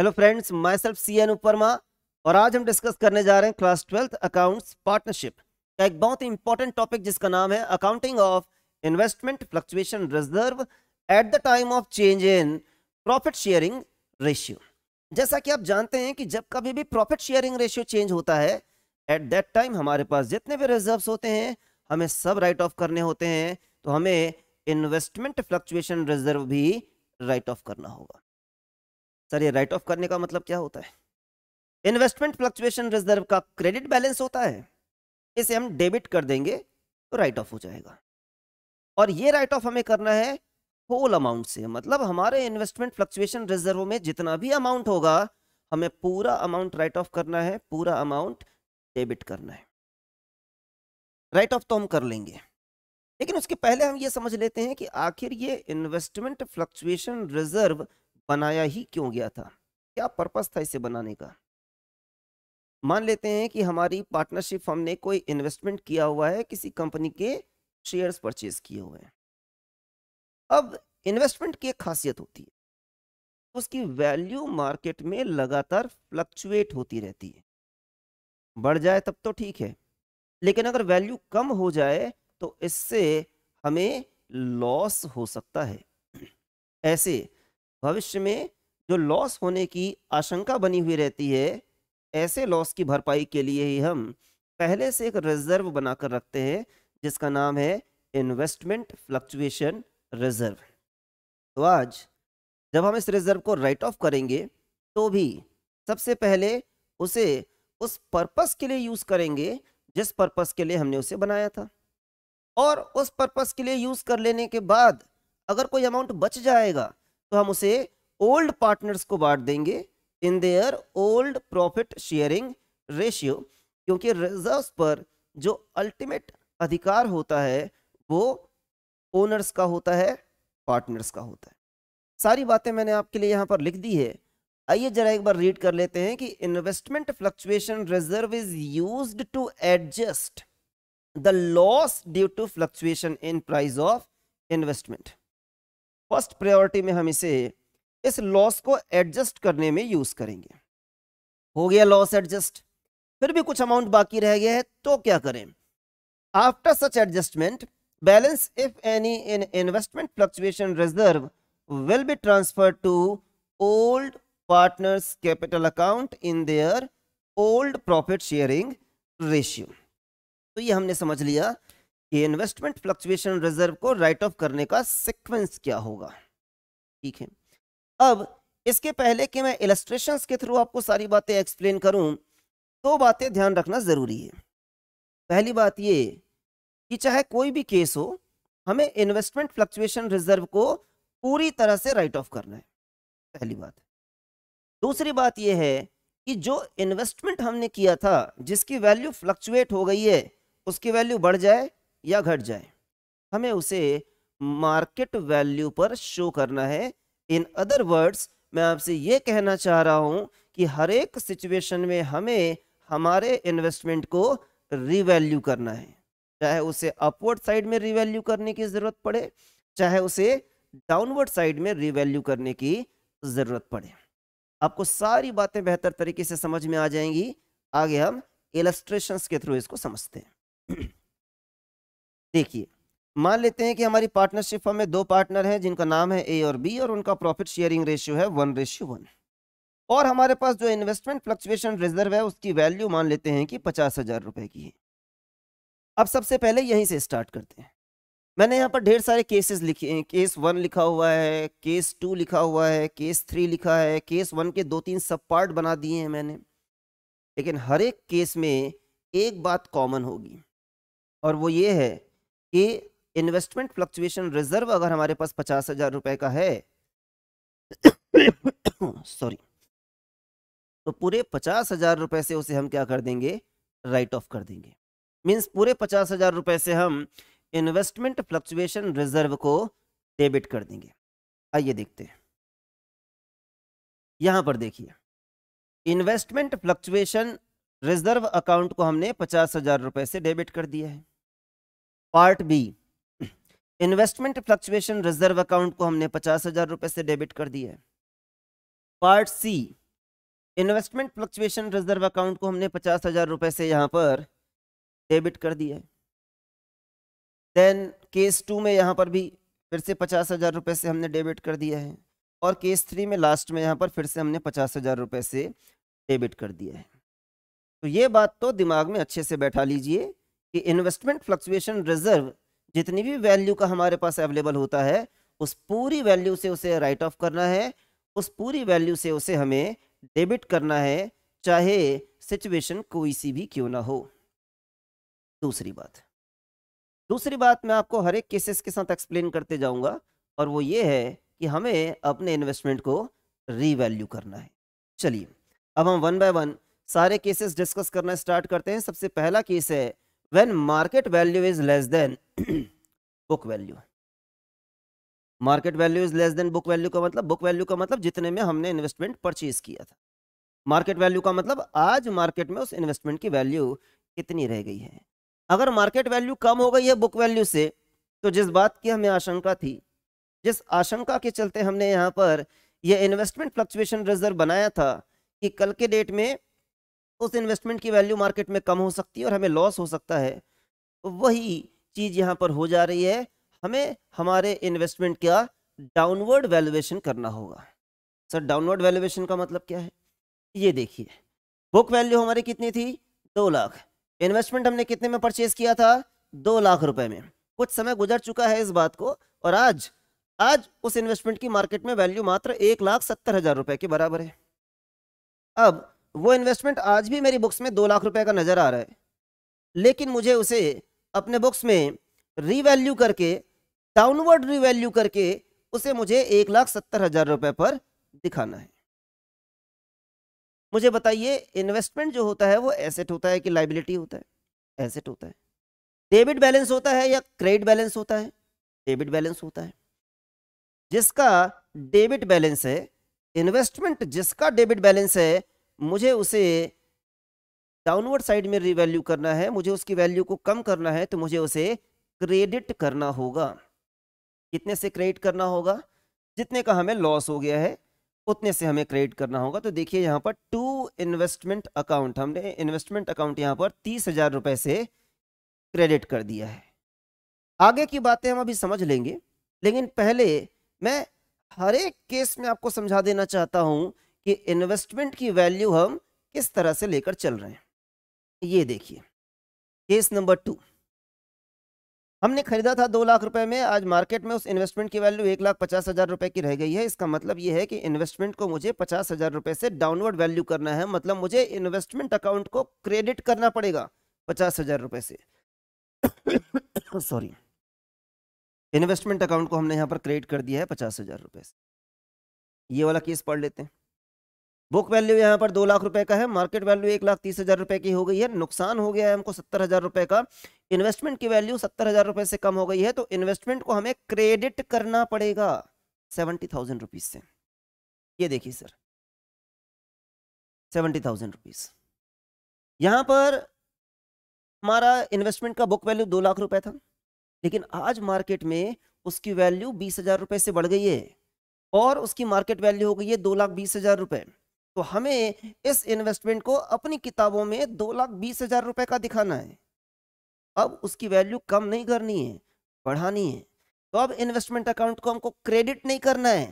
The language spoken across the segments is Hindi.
hello friends myself C N Uparma और आज हम डिस्कस करने जा रहे हैं क्लास ट्वेल्थ अकाउंट्स पार्टनरशिप का एक बहुत ही इंपॉर्टेंट टॉपिक जिसका नाम है accounting of investment fluctuation reserve at the time of change in profit sharing ratio जैसा कि आप जानते हैं कि जब कभी भी प्रॉफिट शेयरिंग रेशियो चेंज होता है एट दैट टाइम हमारे पास जितने भी रिजर्व होते हैं हमें सब राइट ऑफ करने होते हैं तो हमें इन्वेस्टमेंट फ्लक्चुएशन रिजर्व भी राइट ऑफ करना होगा सर ये राइट ऑफ करने का मतलब क्या होता है इन्वेस्टमेंट फ्लक्चुएशन रिजर्व का क्रेडिट बैलेंस होता है इसे हम डेबिट कर देंगे तो राइट ऑफ हो जाएगा और ये राइट ऑफ हमें करना है होल अमाउंट से मतलब हमारे इन्वेस्टमेंट फ्लक्चुएशन रिजर्व में जितना भी अमाउंट होगा हमें पूरा अमाउंट राइट ऑफ करना है पूरा अमाउंट डेबिट करना है राइट ऑफ तो हम कर लेंगे लेकिन उसके पहले हम ये समझ लेते हैं कि आखिर ये इन्वेस्टमेंट फ्लक्चुएशन रिजर्व बनाया ही क्यों गया था क्या पर्पस था इसे बनाने का मान लेते हैं कि हमारी पार्टनरशिप फर्म ने कोई इन्वेस्टमेंट किया हुआ है किसी कंपनी के शेयर्स परचेज किए हुए हैं अब इन्वेस्टमेंट की एक खासियत होती है उसकी वैल्यू मार्केट में लगातार फ्लक्चुएट होती रहती है बढ़ जाए तब तो ठीक है लेकिन अगर वैल्यू कम हो जाए तो इससे हमें लॉस हो सकता है ऐसे भविष्य में जो लॉस होने की आशंका बनी हुई रहती है ऐसे लॉस की भरपाई के लिए ही हम पहले से एक रिजर्व बनाकर रखते हैं जिसका नाम है इन्वेस्टमेंट फ्लक्चुएशन रिजर्व तो आज जब हम इस रिजर्व को राइट ऑफ करेंगे तो भी सबसे पहले उसे उस पर्पस के लिए यूज करेंगे जिस पर्पस के लिए हमने उसे बनाया था और उस पर्पस के लिए यूज कर लेने के बाद अगर कोई अमाउंट बच जाएगा तो हम उसे ओल्ड पार्टनर्स को बांट देंगे in their old profit sharing ratio क्योंकि रिजर्व्स पर जो अल्टीमेट अधिकार होता है वो ओनर्स का होता है पार्टनर्स का होता है सारी बातें मैंने आपके लिए यहाँ पर लिख दी है आइए जरा एक बार रीड कर लेते हैं कि investment fluctuation reserve is use to adjust the loss due to fluctuation in price of investment first priority में हम इसे इस लॉस को एडजस्ट करने में यूज करेंगे हो गया लॉस एडजस्ट फिर भी कुछ अमाउंट बाकी रह गया है तो क्या करें after such adjustment balance if any in investment fluctuation reserve will be transfer to old partners capital account in their old profit sharing ratio तो ये हमने समझ लिया कि इन्वेस्टमेंट फ्लक्चुएशन रिजर्व को राइट ऑफ करने का सिक्वेंस क्या होगा ठीक है अब इसके पहले कि मैं इलेस्ट्रेशन के थ्रू आपको सारी बातें एक्सप्लेन करूं तो बातें ध्यान रखना ज़रूरी है पहली बात ये कि चाहे कोई भी केस हो हमें इन्वेस्टमेंट फ्लक्चुएशन रिजर्व को पूरी तरह से राइट ऑफ करना है पहली बात दूसरी बात यह है कि जो इन्वेस्टमेंट हमने किया था जिसकी वैल्यू फ्लक्चुएट हो गई है उसकी वैल्यू बढ़ जाए या घट जाए हमें उसे मार्केट वैल्यू पर शो करना है इन अदर वर्ड्स मैं आपसे ये कहना चाह रहा हूँ कि हर एक सिचुएशन में हमें हमारे इन्वेस्टमेंट को रिवैल्यू करना है चाहे उसे अपवर्ड साइड में रिवैल्यू करने की ज़रूरत पड़े चाहे उसे डाउनवर्ड साइड में रिवैल्यू करने की ज़रूरत पड़े आपको सारी बातें बेहतर तरीके से समझ में आ जाएंगी आगे हम इलेस्ट्रेशन के थ्रू इसको समझते हैं देखिए मान लेते हैं कि हमारी पार्टनरशिप फर्म में दो पार्टनर हैं जिनका नाम है ए और बी और उनका प्रॉफिट शेयरिंग रेशियो है वन रेशियो वन और हमारे पास जो इन्वेस्टमेंट फ्लक्चुएशन रिजर्व है उसकी वैल्यू मान लेते हैं कि पचास हजार रुपए की है अब सबसे पहले यहीं से स्टार्ट करते हैं मैंने यहाँ पर ढेर सारे केसेस लिखे हैं केस वन लिखा हुआ है केस टू लिखा हुआ है केस थ्री लिखा है केस वन के दो तीन सब पार्ट बना दिए हैं मैंने लेकिन हर एक केस में एक बात कॉमन होगी और वो ये है कि इन्वेस्टमेंट फ्लक्चुएशन रिजर्व अगर हमारे पास पचास हजार रुपए का है सॉरी तो पूरे पचास हजार रुपए से उसे हम क्या कर देंगे राइट ऑफ कर देंगे मींस पूरे पचास हजार रुपए से हम इन्वेस्टमेंट फ्लक्चुएशन रिजर्व को डेबिट कर देंगे आइए देखते हैं यहां पर देखिए इन्वेस्टमेंट फ्लक्चुएशन रिजर्व अकाउंट को हमने पचास हजार रुपए से डेबिट कर दिया है part B investment fluctuation reserve account को हमने पचास हजार रुपये से डेबिट कर दिया है part C investment fluctuation reserve account को हमने पचास हजार रुपये से यहाँ पर डेबिट कर दिया है देन केस टू में यहाँ पर भी फिर से पचास हजार रुपये से हमने डेबिट कर दिया है और केस थ्री में लास्ट में यहाँ पर फिर से हमने पचास हजार रुपये से डेबिट कर दिया है तो ये बात तो दिमाग में अच्छे से बैठा लीजिए कि इन्वेस्टमेंट फ्लक्चुएशन रिजर्व जितनी भी वैल्यू का हमारे पास अवेलेबल होता है उस पूरी वैल्यू से उसे राइट ऑफ करना है उस पूरी वैल्यू से उसे हमें डेबिट करना है चाहे सिचुएशन कोई सी भी क्यों ना हो दूसरी बात दूसरी बात मैं आपको हर एक केसेस के साथ एक्सप्लेन करते जाऊंगा और वो ये है कि हमें अपने इन्वेस्टमेंट को रीवैल्यू करना है चलिए अब हम वन बाय वन सारे केसेस डिस्कस करना स्टार्ट करते हैं सबसे पहला केस है when market value is less than book value market value is less than book value का मतलब बुक वैल्यू का मतलब जितने में हमने इन्वेस्टमेंट परचेज किया था मार्केट वैल्यू का मतलब आज मार्केट में उस इन्वेस्टमेंट की वैल्यू कितनी रह गई है अगर मार्केट वैल्यू कम हो गई है बुक वैल्यू से तो जिस बात की हमें आशंका थी जिस आशंका के चलते हमने यहाँ पर यह इन्वेस्टमेंट फ्लक्चुएशन रिजर्व बनाया था कि कल के डेट में उस इन्वेस्टमेंट की वैल्यू मार्केट में कम हो सकती है और हमें लॉस हो सकता है वही चीज़ यहाँ पर हो जा रही है हमें हमारे इन्वेस्टमेंट का डाउनवर्ड वैल्यूएशन करना होगा सर डाउनवर्ड वैल्यूएशन का मतलब क्या है ये देखिए बुक वैल्यू हमारी कितनी थी दो लाख इन्वेस्टमेंट हमने कितने में परचेज किया था दो लाख रुपए में कुछ समय गुजर चुका है इस बात को और आज आज उस इन्वेस्टमेंट की मार्केट में वैल्यू मात्र एक लाख सत्तर हजार रुपए के बराबर है अब वो इन्वेस्टमेंट आज भी मेरी बुक्स में दो लाख रुपए का नज़र आ रहा है लेकिन मुझे उसे अपने बुक्स में रीवैल्यू करके डाउनवर्ड रीवैल्यू करके उसे मुझे एक लाख सत्तर हज़ार रुपए पर दिखाना है मुझे बताइए इन्वेस्टमेंट जो होता है वो एसेट होता है कि लाइबिलिटी होता है एसेट होता है डेबिट बैलेंस होता है या क्रेडिट बैलेंस होता है डेबिट बैलेंस होता है जिसका डेबिट बैलेंस है इन्वेस्टमेंट जिसका डेबिट बैलेंस है मुझे उसे डाउनवर्ड साइड में रिवैल्यू करना है मुझे उसकी वैल्यू को कम करना है तो मुझे उसे क्रेडिट करना होगा कितने से क्रेडिट करना होगा जितने का हमें लॉस हो गया है उतने से हमें क्रेडिट करना होगा तो देखिए यहाँ पर टू इन्वेस्टमेंट अकाउंट हमने इन्वेस्टमेंट अकाउंट यहाँ पर तीस हजार रुपये से क्रेडिट कर दिया है आगे की बातें हम अभी समझ लेंगे लेकिन पहले मैं हर एक केस में आपको समझा देना चाहता हूँ कि इन्वेस्टमेंट की वैल्यू हम किस तरह से लेकर चल रहे हैं ये देखिए केस नंबर टू हमने खरीदा था दो लाख रुपए में आज मार्केट में उस इन्वेस्टमेंट की वैल्यू एक लाख पचास हज़ार रुपए की रह गई है इसका मतलब यह है कि इन्वेस्टमेंट को मुझे पचास हज़ार रुपए से डाउनवर्ड वैल्यू करना है मतलब मुझे इन्वेस्टमेंट अकाउंट को क्रेडिट करना पड़ेगा पचास हज़ार रुपए से सॉरी इन्वेस्टमेंट अकाउंट को हमने यहाँ पर क्रेडिट कर दिया है पचास हज़ार रुपए से ये वाला केस पढ़ लेते हैं बुक वैल्यू यहाँ पर दो लाख रुपए का है मार्केट वैल्यू एक लाख तीस हज़ार रुपए की हो गई है नुकसान हो गया है हमको सत्तर हज़ार रुपए का इन्वेस्टमेंट की वैल्यू सत्तर हज़ार रुपए से कम हो गई है तो इन्वेस्टमेंट को हमें क्रेडिट करना पड़ेगा सेवेंटी थाउजेंड रुपीज़ से ये देखिए सर सेवेंटी थाउजेंड रुपीज़ यहाँ पर हमारा इन्वेस्टमेंट का बुक वैल्यू दो लाख रुपए था लेकिन आज मार्केट में उसकी वैल्यू बीस हज़ार रुपए से बढ़ गई है और उसकी मार्केट वैल्यू हो गई है दो लाख बीस हज़ार रुपये तो हमें इस इन्वेस्टमेंट को अपनी किताबों में दो लाख बीस हजार रुपए का दिखाना है अब उसकी वैल्यू कम नहीं करनी है बढ़ानी है तो अब इन्वेस्टमेंट अकाउंट को हमको क्रेडिट नहीं करना है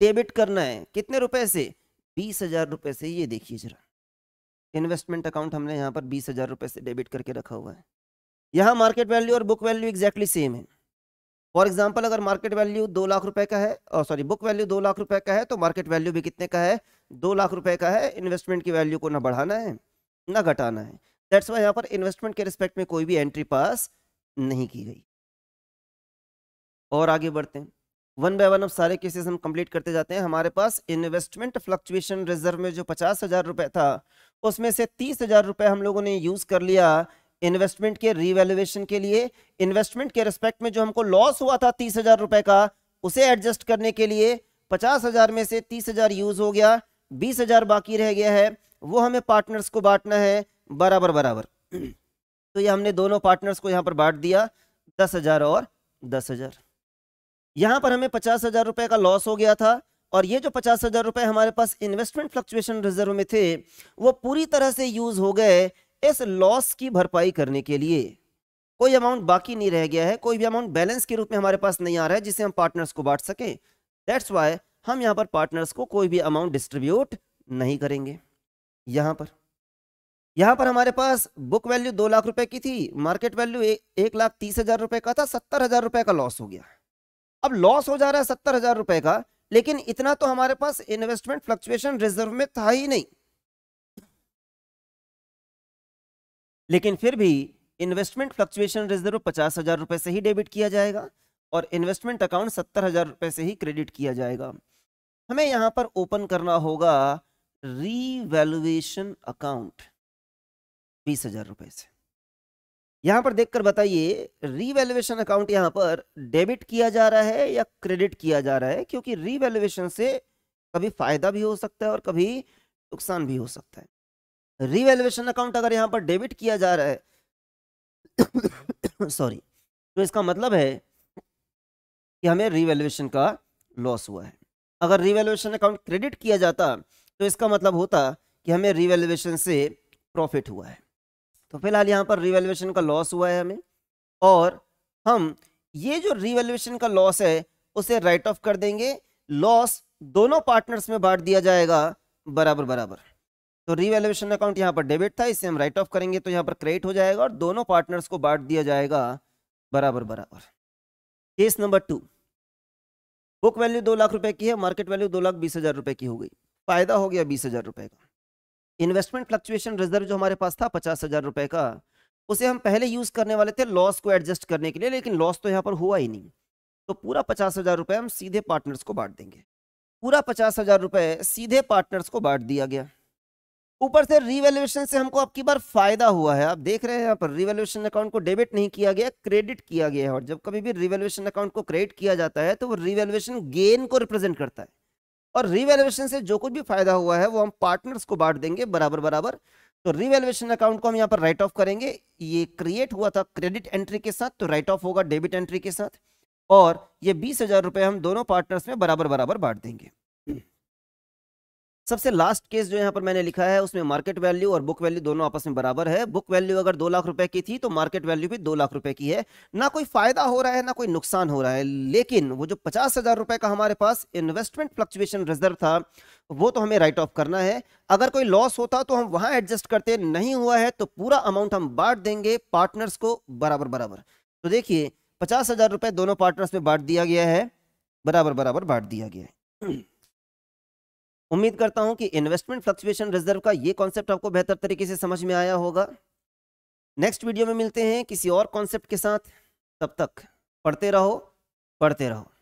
डेबिट करना है कितने रुपए से बीस हजार रुपए से ये देखिए जरा इन्वेस्टमेंट अकाउंट हमने यहाँ पर बीस हजार रुपए से डेबिट करके रखा हुआ है यहाँ मार्केट वैल्यू और बुक वैल्यू एग्जैक्टली सेम है फॉर एग्जाम्पल अगर मार्केट वैल्यू दो लाख रुपए का है और सॉरी बुक वैल्यू दो लाख रुपए का है तो मार्केट वैल्यू भी कितने का है दो लाख रुपए का है इन्वेस्टमेंट की वैल्यू को ना बढ़ाना है ना घटाना है दैट्स वाई यहाँ पर इन्वेस्टमेंट के रिस्पेक्ट में कोई भी एंट्री पास नहीं की गई और आगे बढ़ते हैं वन बाय वन अब सारे केसेस हम कंप्लीट करते जाते हैं हमारे पास इन्वेस्टमेंट फ्लक्चुएशन रिजर्व में जो पचास हजार रुपये था उसमें से तीस हजार रुपये हम लोगों ने यूज़ कर लिया इन्वेस्टमेंट के रिवेल्युएशन के लिए इन्वेस्टमेंट के रिस्पेक्ट में जो हमको लॉस हुआ था तीस हजार रुपये का उसे एडजस्ट करने के लिए पचास हजार में से तीस हजार यूज़ हो गया बीस हजार बाकी रह गया है वो हमें पार्टनर्स को बांटना है बराबर बराबर तो ये हमने दोनों पार्टनर्स को यहाँ पर बांट दिया दस हजार और दस हजार यहाँ पर हमें पचास हजार रुपये का लॉस हो गया था और ये जो पचास हजार रुपये हमारे पास इन्वेस्टमेंट फ्लक्चुएशन रिजर्व में थे वो पूरी तरह से यूज हो गए इस लॉस की भरपाई करने के लिए कोई अमाउंट बाकी नहीं रह गया है कोई भी अमाउंट बैलेंस के रूप में हमारे पास नहीं आ रहा है जिसे हम पार्टनर्स को बांट सकें दैट्स वाई हम यहां पर पार्टनर्स को कोई भी अमाउंट डिस्ट्रीब्यूट नहीं करेंगे यहां पर यहां पर हमारे पास बुक वैल्यू दो लाख रुपए की थी मार्केट वैल्यू एक लाख तीस हजार रुपए का था सत्तर हजार रुपए का लॉस हो गया अब लॉस हो जा रहा है सत्तर हजार रुपए का लेकिन इतना तो हमारे पास इन्वेस्टमेंट फ्लक्चुएशन रिजर्व में था ही नहीं लेकिन फिर भी इन्वेस्टमेंट फ्लक्चुएशन रिजर्व पचास हजार रुपए से ही डेबिट किया जाएगा और इन्वेस्टमेंट अकाउंट सत्तर हजार रुपए से ही क्रेडिट किया जाएगा हमें यहां पर ओपन करना होगा रीवैल्यूएशन अकाउंट बीस हजार रुपए से यहां पर देखकर बताइए रीवैल्यूएशन अकाउंट यहाँ पर डेबिट किया जा रहा है या क्रेडिट किया जा रहा है क्योंकि रीवैल्यूएशन से कभी फायदा भी हो सकता है और कभी नुकसान भी हो सकता है रीवैल्यूएशन अकाउंट अगर यहाँ पर डेबिट किया जा रहा है सॉरी तो इसका मतलब है कि हमें रीवैल्यूएशन का लॉस हुआ है अगर रिवेल्युएशन अकाउंट क्रेडिट किया जाता तो इसका मतलब होता कि हमें रिवेल्युएशन से प्रॉफिट हुआ है तो फिलहाल यहाँ पर रिवेल्युएशन का लॉस हुआ है हमें और हम ये जो रिवेल्युएशन का लॉस है उसे राइट ऑफ कर देंगे लॉस दोनों पार्टनर्स में बांट दिया जाएगा बराबर बराबर तो रिवेल्युएशन अकाउंट यहाँ पर डेबिट था इसे हम राइट ऑफ करेंगे तो यहाँ पर क्रेडिट हो जाएगा और दोनों पार्टनर्स को बांट दिया जाएगा बराबर बराबर case number two book value दो लाख रुपए की है मार्केट वैल्यू दो लाख बीस हजार रुपए की हो गई फायदा हो गया बीस हजार रुपए का इन्वेस्टमेंट फ्लक्चुएशन रिजर्व जो हमारे पास था पचास हजार रुपए का उसे हम पहले यूज करने वाले थे लॉस को एडजस्ट करने के लिए लेकिन लॉस तो यहाँ पर हुआ ही नहीं तो पूरा पचास हजार रुपए हम सीधे पार्टनर्स को बांट देंगे पूरा पचास हजार रुपए सीधे पार्टनर्स को बांट दिया गया ऊपर से रिवेल्युएशन से हमको आपकी बार फायदा हुआ है आप देख रहे हैं यहाँ पर रिवेल्युएशन अकाउंट को डेबिट नहीं किया गया क्रेडिट किया गया है और जब कभी भी रिवेल्युएशन अकाउंट को क्रेडिट किया जाता है तो वो रिवेल्युएशन गेन को रिप्रेजेंट करता है और रिवेल्युएशन से जो कुछ भी फायदा हुआ है वो हम पार्टनर्स को बांट देंगे बराबर बराबर तो रिवेल्युएशन अकाउंट को हम यहाँ पर राइट ऑफ करेंगे ये क्रिएट हुआ था क्रेडिट एंट्री के साथ तो राइट ऑफ होगा डेबिट एंट्री के साथ और ये बीस हजार रुपये हम दोनों पार्टनर्स में बराबर बराबर बांट देंगे सबसे लास्ट केस जो यहाँ पर मैंने लिखा है उसमें मार्केट वैल्यू और बुक वैल्यू दोनों आपस में बराबर है बुक वैल्यू अगर दो लाख रुपए की थी तो मार्केट वैल्यू भी दो लाख रुपए की है ना कोई फायदा हो रहा है ना कोई नुकसान हो रहा है लेकिन वो जो पचास हजार रुपए का हमारे पास इन्वेस्टमेंट फ्लक्चुएशन रिजर्व था वो तो हमें राइट ऑफ करना है अगर कोई लॉस होता तो हम वहां एडजस्ट करते नहीं हुआ है तो पूरा अमाउंट हम बांट देंगे पार्टनर्स को बराबर बराबर तो देखिए पचास हजार रुपए दोनों पार्टनर्स में बांट दिया गया है बराबर बराबर बांट दिया गया है उम्मीद करता हूं कि इन्वेस्टमेंट फ्लक्चुएशन रिजर्व का ये कॉन्सेप्ट आपको बेहतर तरीके से समझ में आया होगा नेक्स्ट वीडियो में मिलते हैं किसी और कॉन्सेप्ट के साथ तब तक पढ़ते रहो पढ़ते रहो